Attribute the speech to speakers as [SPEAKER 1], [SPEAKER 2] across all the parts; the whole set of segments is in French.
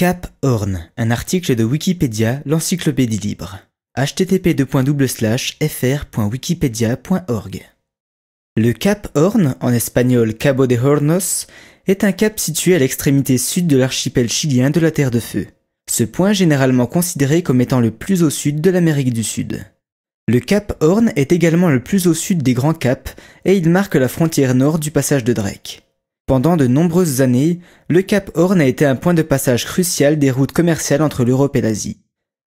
[SPEAKER 1] Cap Horn, un article de Wikipédia, l'encyclopédie libre. http://fr.wikipedia.org. Le Cap Horn, en espagnol Cabo de Hornos, est un cap situé à l'extrémité sud de l'archipel chilien de la Terre de Feu. Ce point généralement considéré comme étant le plus au sud de l'Amérique du Sud. Le Cap Horn est également le plus au sud des Grands Caps et il marque la frontière nord du passage de Drake. Pendant de nombreuses années, le Cap Horn a été un point de passage crucial des routes commerciales entre l'Europe et l'Asie.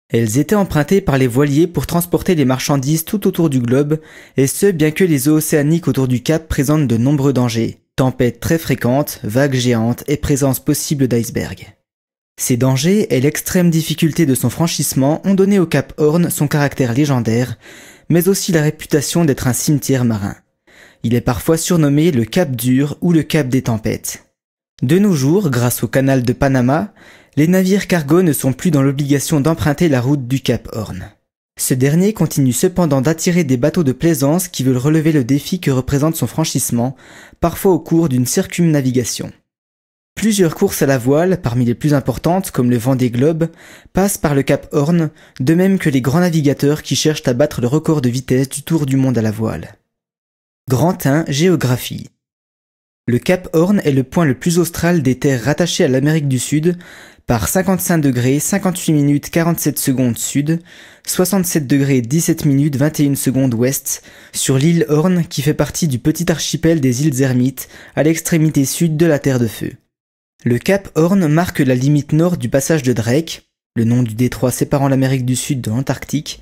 [SPEAKER 1] Elles étaient empruntées par les voiliers pour transporter les marchandises tout autour du globe, et ce bien que les eaux océaniques autour du Cap présentent de nombreux dangers, tempêtes très fréquentes, vagues géantes et présence possible d'icebergs. Ces dangers et l'extrême difficulté de son franchissement ont donné au Cap Horn son caractère légendaire, mais aussi la réputation d'être un cimetière marin. Il est parfois surnommé le Cap Dur ou le Cap des Tempêtes. De nos jours, grâce au canal de Panama, les navires cargo ne sont plus dans l'obligation d'emprunter la route du Cap Horn. Ce dernier continue cependant d'attirer des bateaux de plaisance qui veulent relever le défi que représente son franchissement, parfois au cours d'une circumnavigation. Plusieurs courses à la voile, parmi les plus importantes comme le vent des globes, passent par le Cap Horn, de même que les grands navigateurs qui cherchent à battre le record de vitesse du tour du monde à la voile. Grand 1. géographie. Le Cap Horn est le point le plus austral des terres rattachées à l'Amérique du Sud par 55 degrés 58 minutes 47 secondes sud, 67 17 minutes 21 secondes ouest sur l'île Horn qui fait partie du petit archipel des îles Ermites à l'extrémité sud de la Terre de Feu. Le Cap Horn marque la limite nord du passage de Drake, le nom du détroit séparant l'Amérique du Sud de l'Antarctique,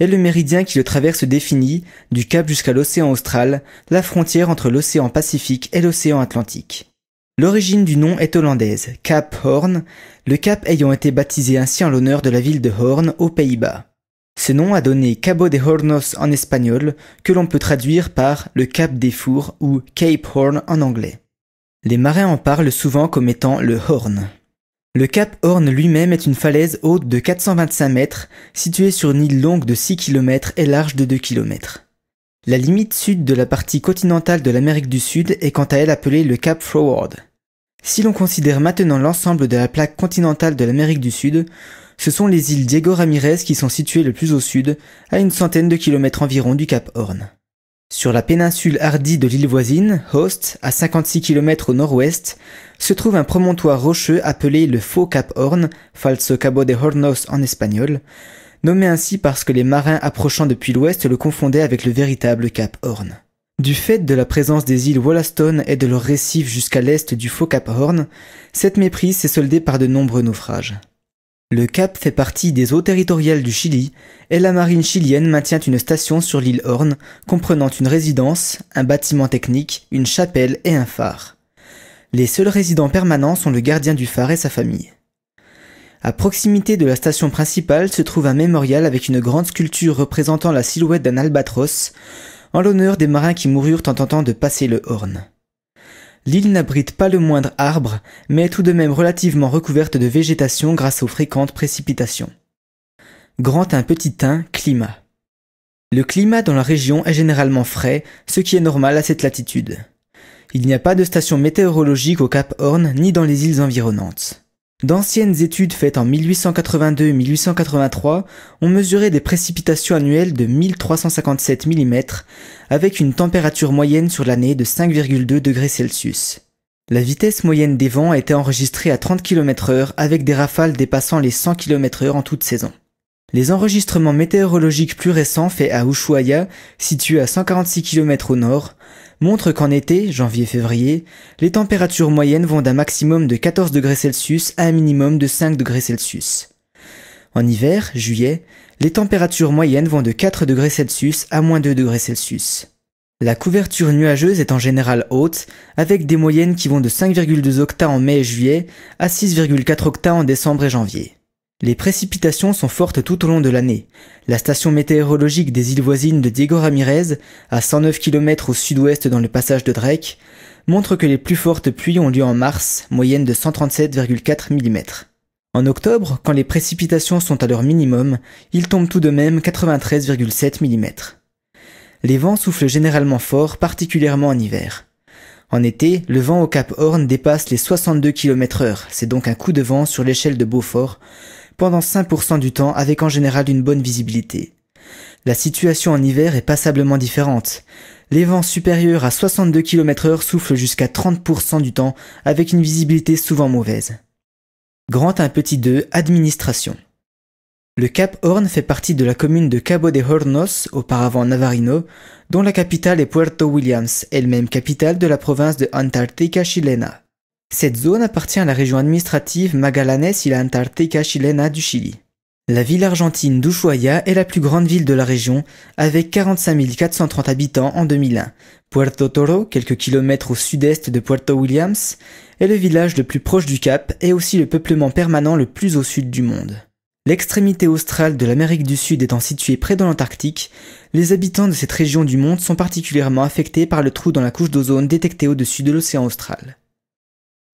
[SPEAKER 1] est le méridien qui le traverse définit, du Cap jusqu'à l'océan austral, la frontière entre l'océan Pacifique et l'océan Atlantique. L'origine du nom est hollandaise, Cap Horn, le cap ayant été baptisé ainsi en l'honneur de la ville de Horn aux Pays-Bas. Ce nom a donné Cabo de Hornos en espagnol, que l'on peut traduire par le Cap des Fours ou Cape Horn en anglais. Les marins en parlent souvent comme étant le Horn. Le cap Horn lui-même est une falaise haute de 425 mètres, située sur une île longue de 6 km et large de 2 km. La limite sud de la partie continentale de l'Amérique du Sud est quant à elle appelée le cap Froward. Si l'on considère maintenant l'ensemble de la plaque continentale de l'Amérique du Sud, ce sont les îles Diego Ramirez qui sont situées le plus au sud, à une centaine de kilomètres environ du cap Horn. Sur la péninsule hardie de l'île voisine, Host, à 56 km au nord-ouest, se trouve un promontoire rocheux appelé le Faux Cap Horn, Falso Cabo de Hornos en espagnol, nommé ainsi parce que les marins approchant depuis l'ouest le confondaient avec le véritable Cap Horn. Du fait de la présence des îles Wollaston et de leurs récifs jusqu'à l'est du Faux Cap Horn, cette méprise s'est soldée par de nombreux naufrages. Le cap fait partie des eaux territoriales du Chili et la marine chilienne maintient une station sur l'île Horn comprenant une résidence, un bâtiment technique, une chapelle et un phare. Les seuls résidents permanents sont le gardien du phare et sa famille. À proximité de la station principale se trouve un mémorial avec une grande sculpture représentant la silhouette d'un albatros en l'honneur des marins qui moururent en tentant de passer le Horn. L'île n'abrite pas le moindre arbre, mais est tout de même relativement recouverte de végétation grâce aux fréquentes précipitations. Grand un petit 1, climat. Le climat dans la région est généralement frais, ce qui est normal à cette latitude. Il n'y a pas de station météorologique au Cap Horn ni dans les îles environnantes. D'anciennes études faites en 1882 1883 ont mesuré des précipitations annuelles de 1357 mm avec une température moyenne sur l'année de 5,2 degrés Celsius. La vitesse moyenne des vents a été enregistrée à 30 km heure avec des rafales dépassant les 100 km heure en toute saison. Les enregistrements météorologiques plus récents faits à Ushuaia, situé à 146 km au nord, Montre qu'en été, janvier-février, les températures moyennes vont d'un maximum de 14 degrés Celsius à un minimum de 5 degrés Celsius. En hiver, juillet, les températures moyennes vont de 4 degrés Celsius à moins 2 degrés Celsius. La couverture nuageuse est en général haute, avec des moyennes qui vont de 5,2 octa en mai et juillet à 6,4 octa en décembre et janvier. Les précipitations sont fortes tout au long de l'année. La station météorologique des îles voisines de Diego Ramirez, à 109 km au sud-ouest dans le passage de Drake, montre que les plus fortes pluies ont lieu en mars, moyenne de 137,4 mm. En octobre, quand les précipitations sont à leur minimum, il tombe tout de même 93,7 mm. Les vents soufflent généralement fort, particulièrement en hiver. En été, le vent au Cap Horn dépasse les 62 km heure, c'est donc un coup de vent sur l'échelle de Beaufort, pendant 5% du temps avec en général une bonne visibilité. La situation en hiver est passablement différente. Les vents supérieurs à 62 km h soufflent jusqu'à 30% du temps avec une visibilité souvent mauvaise. Grand 1 petit 2, administration. Le Cap Horn fait partie de la commune de Cabo de Hornos, auparavant Navarino, dont la capitale est Puerto Williams, elle-même capitale de la province de Antarctica chilena. Cette zone appartient à la région administrative Magallanes y la chilena du Chili. La ville argentine d'Ushuaia est la plus grande ville de la région, avec 45 430 habitants en 2001. Puerto Toro, quelques kilomètres au sud-est de Puerto Williams, est le village le plus proche du Cap et aussi le peuplement permanent le plus au sud du monde. L'extrémité australe de l'Amérique du Sud étant située près de l'Antarctique, les habitants de cette région du monde sont particulièrement affectés par le trou dans la couche d'ozone détecté au-dessus de l'océan austral.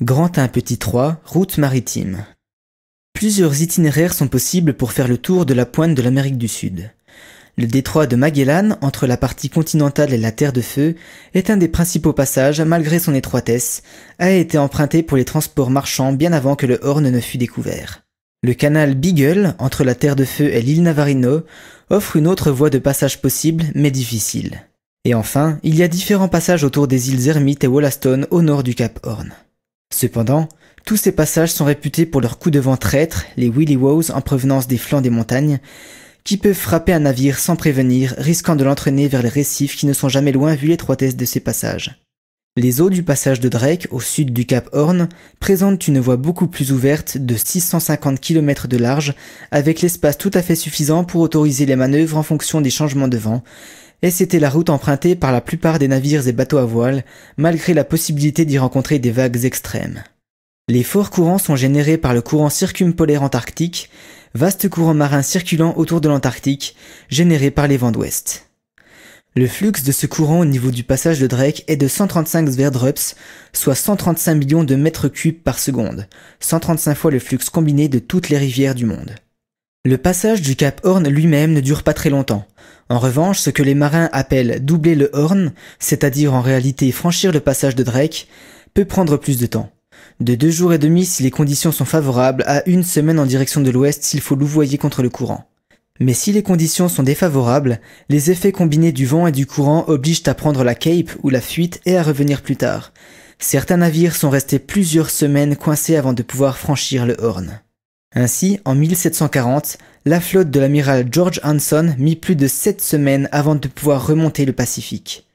[SPEAKER 1] Grand 1 Petit 3, route maritime. Plusieurs itinéraires sont possibles pour faire le tour de la pointe de l'Amérique du Sud. Le détroit de Magellan, entre la partie continentale et la Terre de Feu, est un des principaux passages, malgré son étroitesse, a été emprunté pour les transports marchands bien avant que le Horn ne fût découvert. Le canal Beagle, entre la Terre de Feu et l'île Navarino, offre une autre voie de passage possible, mais difficile. Et enfin, il y a différents passages autour des îles Ermites et Wollaston au nord du Cap Horn. Cependant, tous ces passages sont réputés pour leurs coups de vent traîtres, les Willy Wows en provenance des flancs des montagnes, qui peuvent frapper un navire sans prévenir, risquant de l'entraîner vers les récifs qui ne sont jamais loin vu l'étroitesse de ces passages. Les eaux du passage de Drake, au sud du Cap Horn, présentent une voie beaucoup plus ouverte de 650 km de large, avec l'espace tout à fait suffisant pour autoriser les manœuvres en fonction des changements de vent, et c'était la route empruntée par la plupart des navires et bateaux à voile, malgré la possibilité d'y rencontrer des vagues extrêmes. Les forts courants sont générés par le courant circumpolaire antarctique, vaste courant marin circulant autour de l'Antarctique, généré par les vents d'ouest. Le flux de ce courant au niveau du passage de Drake est de 135 Sverdrups, soit 135 millions de mètres cubes par seconde, 135 fois le flux combiné de toutes les rivières du monde. Le passage du Cap Horn lui-même ne dure pas très longtemps, en revanche, ce que les marins appellent doubler le Horn, c'est-à-dire en réalité franchir le passage de Drake, peut prendre plus de temps. De deux jours et demi si les conditions sont favorables à une semaine en direction de l'ouest s'il faut louvoyer contre le courant. Mais si les conditions sont défavorables, les effets combinés du vent et du courant obligent à prendre la cape ou la fuite et à revenir plus tard. Certains navires sont restés plusieurs semaines coincés avant de pouvoir franchir le Horn. Ainsi, en 1740, la flotte de l'amiral George Hanson mit plus de sept semaines avant de pouvoir remonter le Pacifique.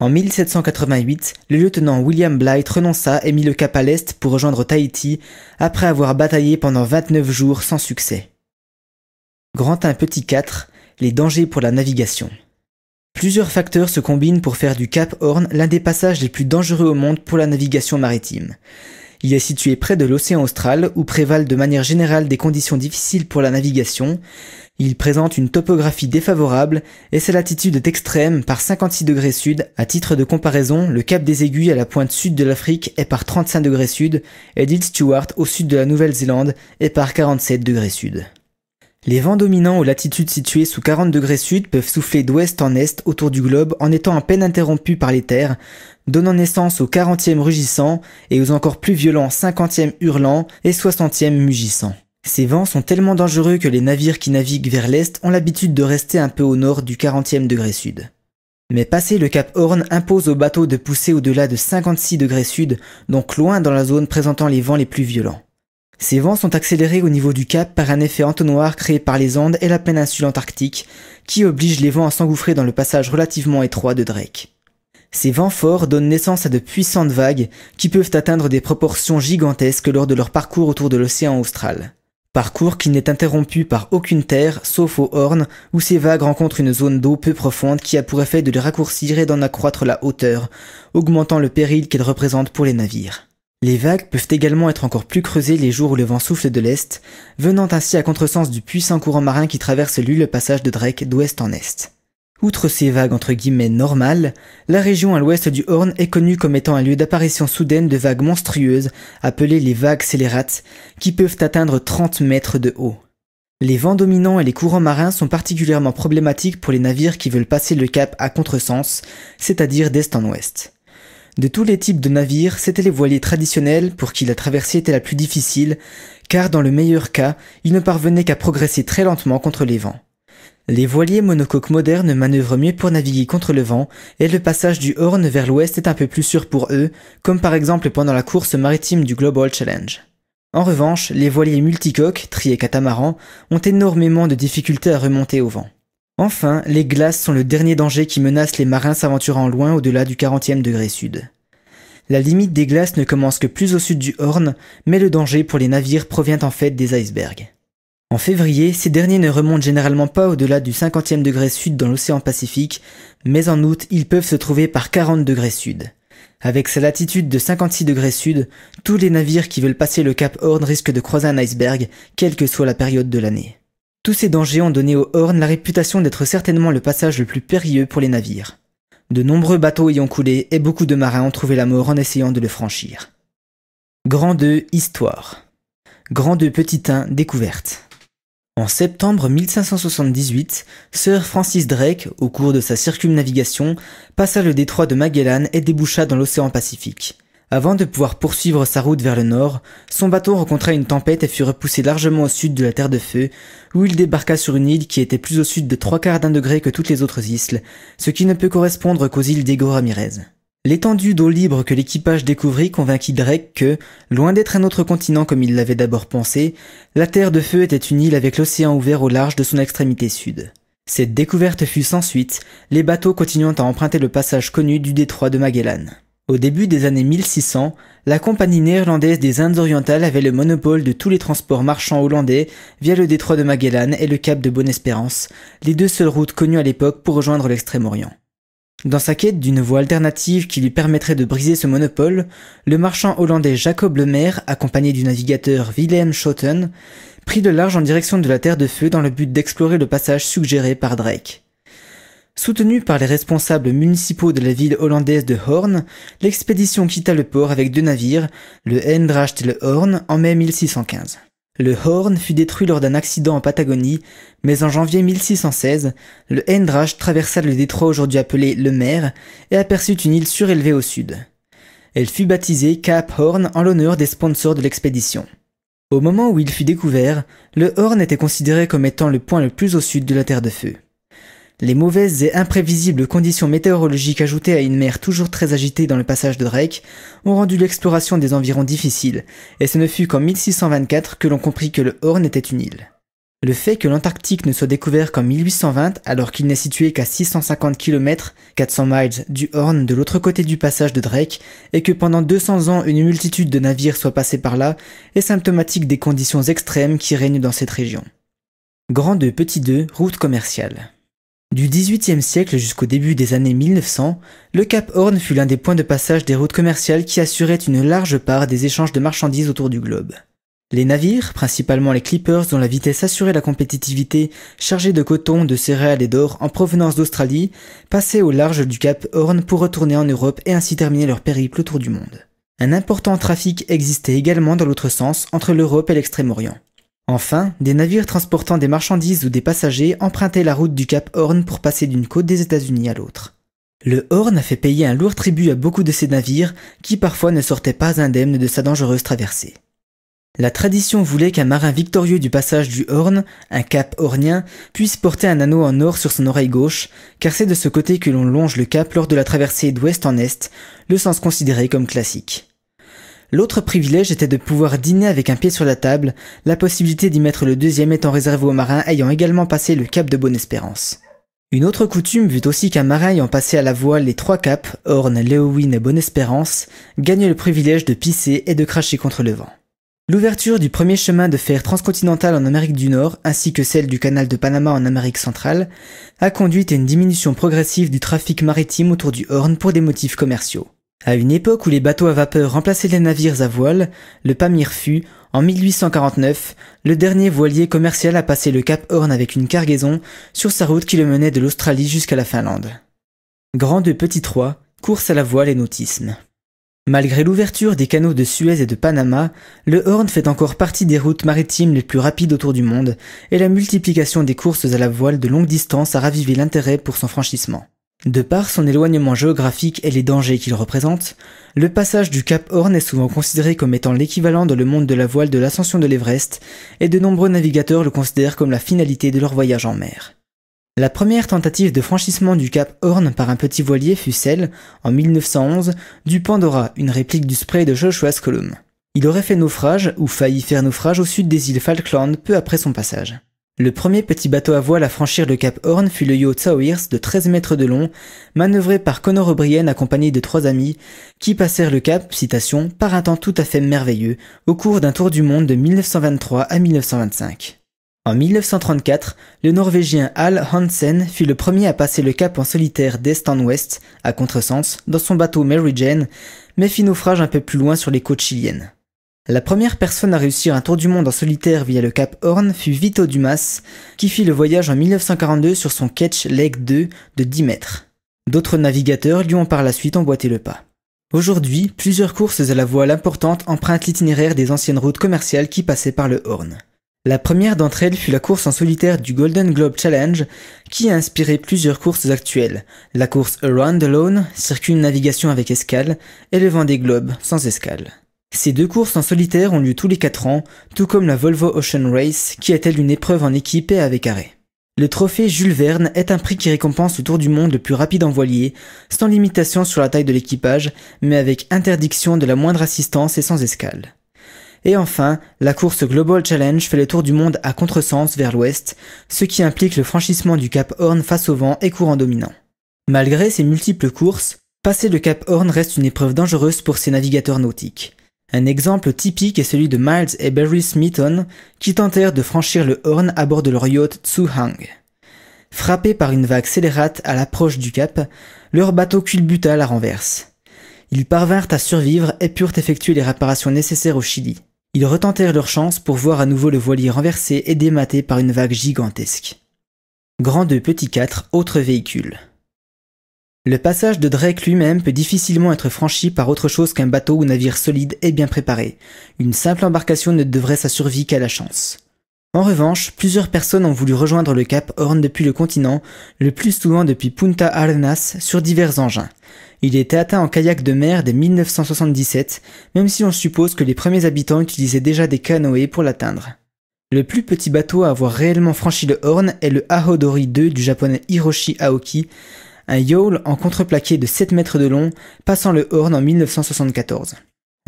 [SPEAKER 1] En 1788, le lieutenant William Blythe renonça et mit le cap à l'est pour rejoindre Tahiti après avoir bataillé pendant 29 jours sans succès. Grand 1 petit 4, les dangers pour la navigation. Plusieurs facteurs se combinent pour faire du Cap Horn l'un des passages les plus dangereux au monde pour la navigation maritime. Il est situé près de l'océan austral où prévalent de manière générale des conditions difficiles pour la navigation. Il présente une topographie défavorable et sa latitude est extrême par 56 degrés sud. À titre de comparaison, le cap des Aiguilles à la pointe sud de l'Afrique est par 35 degrés sud et l'île Stewart au sud de la Nouvelle-Zélande est par 47 degrés sud. Les vents dominants aux latitudes situées sous 40 degrés sud peuvent souffler d'ouest en est autour du globe en étant à peine interrompus par les terres, donnant naissance aux 40e rugissants et aux encore plus violents 50e hurlants et 60e mugissants. Ces vents sont tellement dangereux que les navires qui naviguent vers l'est ont l'habitude de rester un peu au nord du 40e degré sud. Mais passer le cap Horn impose aux bateaux de pousser au-delà de 56 degrés sud, donc loin dans la zone présentant les vents les plus violents. Ces vents sont accélérés au niveau du cap par un effet entonnoir créé par les Andes et la péninsule antarctique, qui oblige les vents à s'engouffrer dans le passage relativement étroit de Drake. Ces vents forts donnent naissance à de puissantes vagues qui peuvent atteindre des proportions gigantesques lors de leur parcours autour de l'océan austral. Parcours qui n'est interrompu par aucune terre, sauf au Horn, où ces vagues rencontrent une zone d'eau peu profonde qui a pour effet de les raccourcir et d'en accroître la hauteur, augmentant le péril qu'elles représentent pour les navires. Les vagues peuvent également être encore plus creusées les jours où le vent souffle de l'est, venant ainsi à contresens du puissant courant marin qui traverse lui le passage de Drake d'ouest en est. Outre ces vagues entre guillemets normales, la région à l'ouest du Horn est connue comme étant un lieu d'apparition soudaine de vagues monstrueuses, appelées les vagues scélérates, qui peuvent atteindre 30 mètres de haut. Les vents dominants et les courants marins sont particulièrement problématiques pour les navires qui veulent passer le cap à contresens, c'est-à-dire d'est en ouest. De tous les types de navires, c'était les voiliers traditionnels pour qui la traversée était la plus difficile, car dans le meilleur cas, ils ne parvenaient qu'à progresser très lentement contre les vents. Les voiliers monocoques modernes manœuvrent mieux pour naviguer contre le vent, et le passage du Horn vers l'ouest est un peu plus sûr pour eux, comme par exemple pendant la course maritime du Global Challenge. En revanche, les voiliers multicoques, triés catamarans, ont énormément de difficultés à remonter au vent. Enfin, les glaces sont le dernier danger qui menace les marins s'aventurant loin au-delà du 40e degré sud. La limite des glaces ne commence que plus au sud du Horn, mais le danger pour les navires provient en fait des icebergs. En février, ces derniers ne remontent généralement pas au-delà du 50e degré sud dans l'océan Pacifique, mais en août, ils peuvent se trouver par 40 degrés sud. Avec sa latitude de 56 degrés sud, tous les navires qui veulent passer le cap Horn risquent de croiser un iceberg, quelle que soit la période de l'année. Tous ces dangers ont donné au Horn la réputation d'être certainement le passage le plus périlleux pour les navires. De nombreux bateaux y ont coulé et beaucoup de marins ont trouvé la mort en essayant de le franchir. Grand 2 Histoire Grand 2 Petit 1 Découverte en septembre 1578, Sir Francis Drake, au cours de sa circumnavigation, passa le détroit de Magellan et déboucha dans l'océan Pacifique. Avant de pouvoir poursuivre sa route vers le nord, son bateau rencontra une tempête et fut repoussé largement au sud de la Terre de Feu, où il débarqua sur une île qui était plus au sud de trois quarts d'un degré que toutes les autres îles, ce qui ne peut correspondre qu'aux îles d'Egoramirez. L'étendue d'eau libre que l'équipage découvrit convainquit Drake que, loin d'être un autre continent comme il l'avait d'abord pensé, la Terre de Feu était une île avec l'océan ouvert au large de son extrémité sud. Cette découverte fut sans suite, les bateaux continuant à emprunter le passage connu du détroit de Magellan. Au début des années 1600, la Compagnie néerlandaise des Indes orientales avait le monopole de tous les transports marchands hollandais via le détroit de Magellan et le cap de Bonne-Espérance, les deux seules routes connues à l'époque pour rejoindre l'Extrême-Orient. Dans sa quête d'une voie alternative qui lui permettrait de briser ce monopole, le marchand hollandais Jacob Le Maire, accompagné du navigateur Wilhelm Schoten, prit de large en direction de la Terre de Feu dans le but d'explorer le passage suggéré par Drake. Soutenu par les responsables municipaux de la ville hollandaise de Horn, l'expédition quitta le port avec deux navires, le Hendracht et le Horn, en mai 1615. Le Horn fut détruit lors d'un accident en Patagonie, mais en janvier 1616, le Hendracht traversa le détroit aujourd'hui appelé le Mer et aperçut une île surélevée au sud. Elle fut baptisée Cap Horn en l'honneur des sponsors de l'expédition. Au moment où il fut découvert, le Horn était considéré comme étant le point le plus au sud de la Terre de Feu. Les mauvaises et imprévisibles conditions météorologiques ajoutées à une mer toujours très agitée dans le passage de Drake ont rendu l'exploration des environs difficile, et ce ne fut qu'en 1624 que l'on comprit que le Horn était une île. Le fait que l'Antarctique ne soit découvert qu'en 1820 alors qu'il n'est situé qu'à 650 km 400 miles du Horn de l'autre côté du passage de Drake et que pendant 200 ans une multitude de navires soit passés par là est symptomatique des conditions extrêmes qui règnent dans cette région. Grand 2 Petit 2 Route commerciale du XVIIIe siècle jusqu'au début des années 1900, le Cap Horn fut l'un des points de passage des routes commerciales qui assuraient une large part des échanges de marchandises autour du globe. Les navires, principalement les Clippers dont la vitesse assurait la compétitivité, chargés de coton, de céréales et d'or en provenance d'Australie, passaient au large du Cap Horn pour retourner en Europe et ainsi terminer leur périple autour du monde. Un important trafic existait également dans l'autre sens entre l'Europe et l'Extrême-Orient. Enfin, des navires transportant des marchandises ou des passagers empruntaient la route du Cap Horn pour passer d'une côte des États-Unis à l'autre. Le Horn a fait payer un lourd tribut à beaucoup de ces navires qui parfois ne sortaient pas indemnes de sa dangereuse traversée. La tradition voulait qu'un marin victorieux du passage du Horn, un cap hornien, puisse porter un anneau en or sur son oreille gauche, car c'est de ce côté que l'on longe le cap lors de la traversée d'ouest en est, le sens considéré comme classique. L'autre privilège était de pouvoir dîner avec un pied sur la table, la possibilité d'y mettre le deuxième étant réservée aux marins ayant également passé le cap de Bonne-Espérance. Une autre coutume vu aussi qu'un marin ayant passé à la voile les trois caps, Horn, Leowin et Bonne-Espérance, gagnait le privilège de pisser et de cracher contre le vent. L'ouverture du premier chemin de fer transcontinental en Amérique du Nord, ainsi que celle du canal de Panama en Amérique centrale, a conduit à une diminution progressive du trafic maritime autour du Horn pour des motifs commerciaux. À une époque où les bateaux à vapeur remplaçaient les navires à voile, le Pamir fut, en 1849, le dernier voilier commercial à passer le cap Horn avec une cargaison sur sa route qui le menait de l'Australie jusqu'à la Finlande. Grand de Petit 3, course à la voile et nautisme. Malgré l'ouverture des canaux de Suez et de Panama, le Horn fait encore partie des routes maritimes les plus rapides autour du monde, et la multiplication des courses à la voile de longue distance a ravivé l'intérêt pour son franchissement. De par son éloignement géographique et les dangers qu'il représente, le passage du Cap Horn est souvent considéré comme étant l'équivalent dans le monde de la voile de l'ascension de l'Everest, et de nombreux navigateurs le considèrent comme la finalité de leur voyage en mer. La première tentative de franchissement du cap Horn par un petit voilier fut celle, en 1911, du Pandora, une réplique du spray de Joshua Scolum. Il aurait fait naufrage, ou failli faire naufrage au sud des îles Falkland peu après son passage. Le premier petit bateau à voile à franchir le cap Horn fut le yacht Sawyers de 13 mètres de long, manœuvré par Connor O'Brien accompagné de trois amis, qui passèrent le cap, citation, par un temps tout à fait merveilleux, au cours d'un tour du monde de 1923 à 1925. En 1934, le Norvégien Al Hansen fut le premier à passer le cap en solitaire d'est en ouest, à contresens, dans son bateau Mary Jane, mais fit naufrage un peu plus loin sur les côtes chiliennes. La première personne à réussir un tour du monde en solitaire via le Cap Horn fut Vito Dumas, qui fit le voyage en 1942 sur son Ketch Leg 2 de 10 mètres. D'autres navigateurs lui ont par la suite emboîté le pas. Aujourd'hui, plusieurs courses à la voile importante empruntent l'itinéraire des anciennes routes commerciales qui passaient par le Horn. La première d'entre elles fut la course en solitaire du Golden Globe Challenge, qui a inspiré plusieurs courses actuelles, la course Around Alone, circuit une navigation avec escale, et le Vendée Globe, sans escale. Ces deux courses en solitaire ont lieu tous les 4 ans, tout comme la Volvo Ocean Race, qui est-elle une épreuve en équipe et avec arrêt. Le trophée Jules Verne est un prix qui récompense le tour du monde le plus rapide en voilier, sans limitation sur la taille de l'équipage, mais avec interdiction de la moindre assistance et sans escale. Et enfin, la course Global Challenge fait le tour du monde à contresens vers l'ouest, ce qui implique le franchissement du Cap Horn face au vent et courant dominant. Malgré ces multiples courses, passer le Cap Horn reste une épreuve dangereuse pour ces navigateurs nautiques. Un exemple typique est celui de Miles et Barry Smithon qui tentèrent de franchir le Horn à bord de leur yacht Hang. Frappés par une vague scélérate à l'approche du cap, leur bateau culbuta à la renverse. Ils parvinrent à survivre et purent effectuer les réparations nécessaires au Chili. Ils retentèrent leur chance pour voir à nouveau le voilier renversé et dématé par une vague gigantesque. Grand 2 Petit 4, Autre véhicule le passage de Drake lui-même peut difficilement être franchi par autre chose qu'un bateau ou navire solide et bien préparé. Une simple embarcation ne devrait sa survie qu'à la chance. En revanche, plusieurs personnes ont voulu rejoindre le Cap Horn depuis le continent, le plus souvent depuis Punta Arenas, sur divers engins. Il était atteint en kayak de mer dès 1977, même si on suppose que les premiers habitants utilisaient déjà des canoës pour l'atteindre. Le plus petit bateau à avoir réellement franchi le Horn est le Ahodori 2 du japonais Hiroshi Aoki, un yawl en contreplaqué de 7 mètres de long passant le Horn en 1974.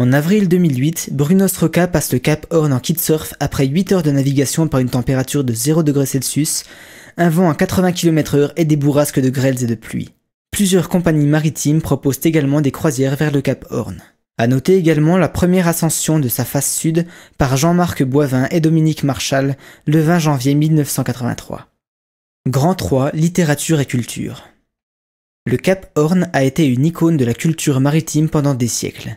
[SPEAKER 1] En avril 2008, Bruno Stroka passe le cap Horn en kitesurf après 8 heures de navigation par une température de 0 degrés Celsius, un vent à 80 km h et des bourrasques de grêles et de pluie. Plusieurs compagnies maritimes proposent également des croisières vers le cap Horn. À noter également la première ascension de sa face sud par Jean-Marc Boivin et Dominique Marchal le 20 janvier 1983. Grand 3, littérature et culture. Le Cap Horn a été une icône de la culture maritime pendant des siècles.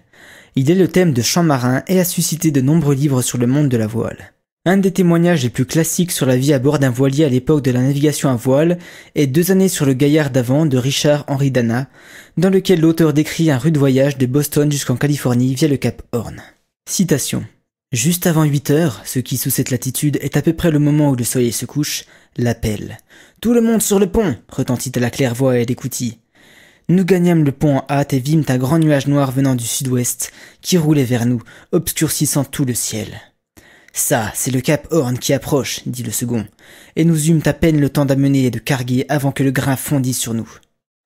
[SPEAKER 1] Il est le thème de champs marins et a suscité de nombreux livres sur le monde de la voile. Un des témoignages les plus classiques sur la vie à bord d'un voilier à l'époque de la navigation à voile est Deux années sur le gaillard d'avant de Richard Henry Dana, dans lequel l'auteur décrit un rude voyage de Boston jusqu'en Californie via le Cap Horn. Citation. Juste avant 8 heures, ce qui sous cette latitude est à peu près le moment où le soleil se couche, l'appel. Tout le monde sur le pont retentit à la claire voix et l'écoutille. Nous gagnâmes le pont en hâte et vîmes un grand nuage noir venant du sud-ouest, qui roulait vers nous, obscurcissant tout le ciel. Ça, c'est le cap Horn qui approche, dit le second, et nous eûmes à peine le temps d'amener et de carguer avant que le grain fondît sur nous.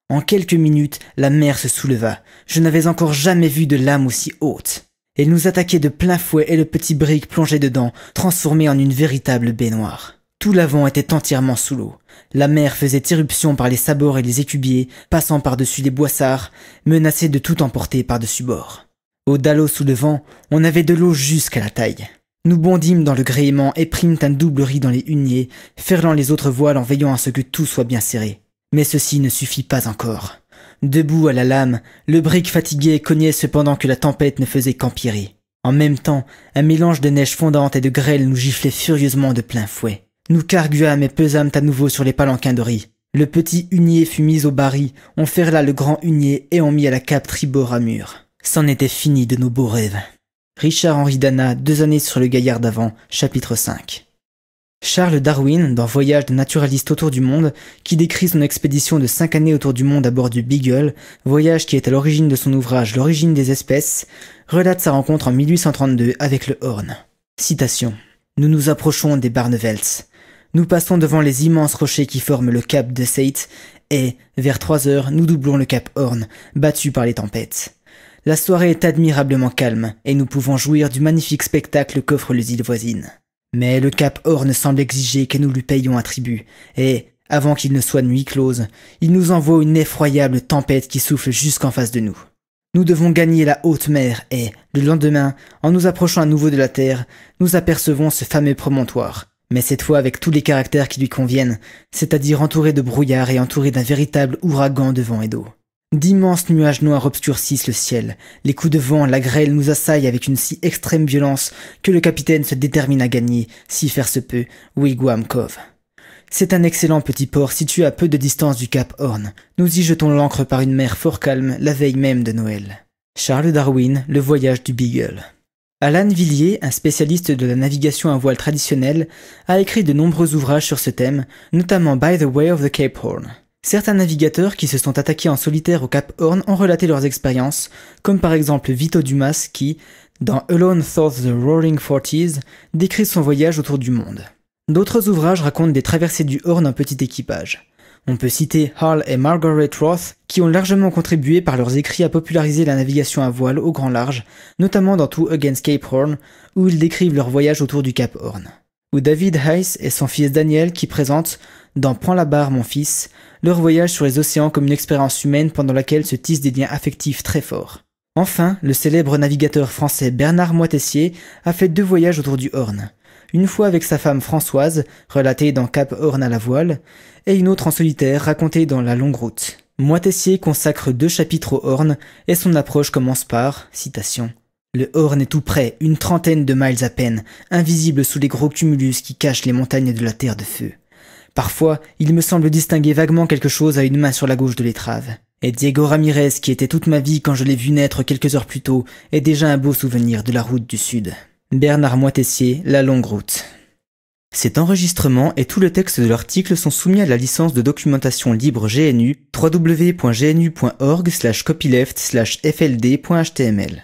[SPEAKER 1] En quelques minutes, la mer se souleva. Je n'avais encore jamais vu de lame aussi haute. Elle nous attaquait de plein fouet et le petit brick plongeait dedans, transformé en une véritable baignoire. Tout l'avant était entièrement sous l'eau. La mer faisait irruption par les sabords et les écubiers, passant par-dessus les boissards, menacés de tout emporter par-dessus bord. Au dallo sous le vent, on avait de l'eau jusqu'à la taille. Nous bondîmes dans le gréement et prîmes un double riz dans les huniers, ferlant les autres voiles en veillant à ce que tout soit bien serré. Mais ceci ne suffit pas encore. Debout à la lame, le brick fatigué cognait cependant que la tempête ne faisait qu'empirer. En même temps, un mélange de neige fondante et de grêle nous giflait furieusement de plein fouet. Nous carguâmes et pesâmes à nouveau sur les palanquins de riz. Le petit hunier fut mis au baril, on ferla le grand hunier et on mit à la cape tribord à C'en était fini de nos beaux rêves. Richard Henri Dana, deux années sur le gaillard d'avant, chapitre 5. Charles Darwin, dans Voyage de naturaliste autour du monde, qui décrit son expédition de cinq années autour du monde à bord du Beagle, voyage qui est à l'origine de son ouvrage L'origine des espèces, relate sa rencontre en 1832 avec le Horn. Citation. Nous nous approchons des Barnevelts. Nous passons devant les immenses rochers qui forment le cap de Sate, et, vers trois heures, nous doublons le cap Horn, battu par les tempêtes. La soirée est admirablement calme, et nous pouvons jouir du magnifique spectacle qu'offrent les îles voisines. Mais le cap Horn semble exiger que nous lui payions un tribut, et, avant qu'il ne soit nuit close, il nous envoie une effroyable tempête qui souffle jusqu'en face de nous. Nous devons gagner la haute mer et, le lendemain, en nous approchant à nouveau de la terre, nous apercevons ce fameux promontoire, mais cette fois avec tous les caractères qui lui conviennent, c'est-à-dire entouré de brouillard et entouré d'un véritable ouragan de vent et d'eau. D'immenses nuages noirs obscurcissent le ciel, les coups de vent, la grêle nous assaillent avec une si extrême violence que le capitaine se détermine à gagner, si faire se peut, Wigwam Cove. C'est un excellent petit port situé à peu de distance du cap Horn. Nous y jetons l'ancre par une mer fort calme la veille même de Noël. Charles Darwin, le voyage du Beagle. Alan Villiers, un spécialiste de la navigation à voile traditionnelle, a écrit de nombreux ouvrages sur ce thème, notamment By the Way of the Cape Horn. Certains navigateurs qui se sont attaqués en solitaire au Cap Horn ont relaté leurs expériences, comme par exemple Vito Dumas qui, dans Alone Thought the Roaring Forties, décrit son voyage autour du monde. D'autres ouvrages racontent des traversées du Horn en petit équipage. On peut citer Hall et Margaret Roth, qui ont largement contribué par leurs écrits à populariser la navigation à voile au grand large, notamment dans tout Against Cape Horn, où ils décrivent leur voyage autour du Cap Horn. Ou David Heiss et son fils Daniel qui présentent, dans Prends la barre mon fils, leur voyage sur les océans comme une expérience humaine pendant laquelle se tissent des liens affectifs très forts. Enfin, le célèbre navigateur français Bernard Moitessier a fait deux voyages autour du Horn une fois avec sa femme Françoise, relatée dans Cap Horn à la voile, et une autre en solitaire racontée dans La longue route. Moitessier consacre deux chapitres au Horn, et son approche commence par, citation, le Horn est tout près, une trentaine de miles à peine, invisible sous les gros cumulus qui cachent les montagnes de la Terre de Feu. Parfois, il me semble distinguer vaguement quelque chose à une main sur la gauche de l'étrave. Et Diego Ramirez, qui était toute ma vie quand je l'ai vu naître quelques heures plus tôt, est déjà un beau souvenir de la route du Sud. Bernard Moitessier, La Longue Route. Cet enregistrement et tout le texte de l'article sont soumis à la licence de documentation libre GNU www.gnu.org/copyleft/fld.html.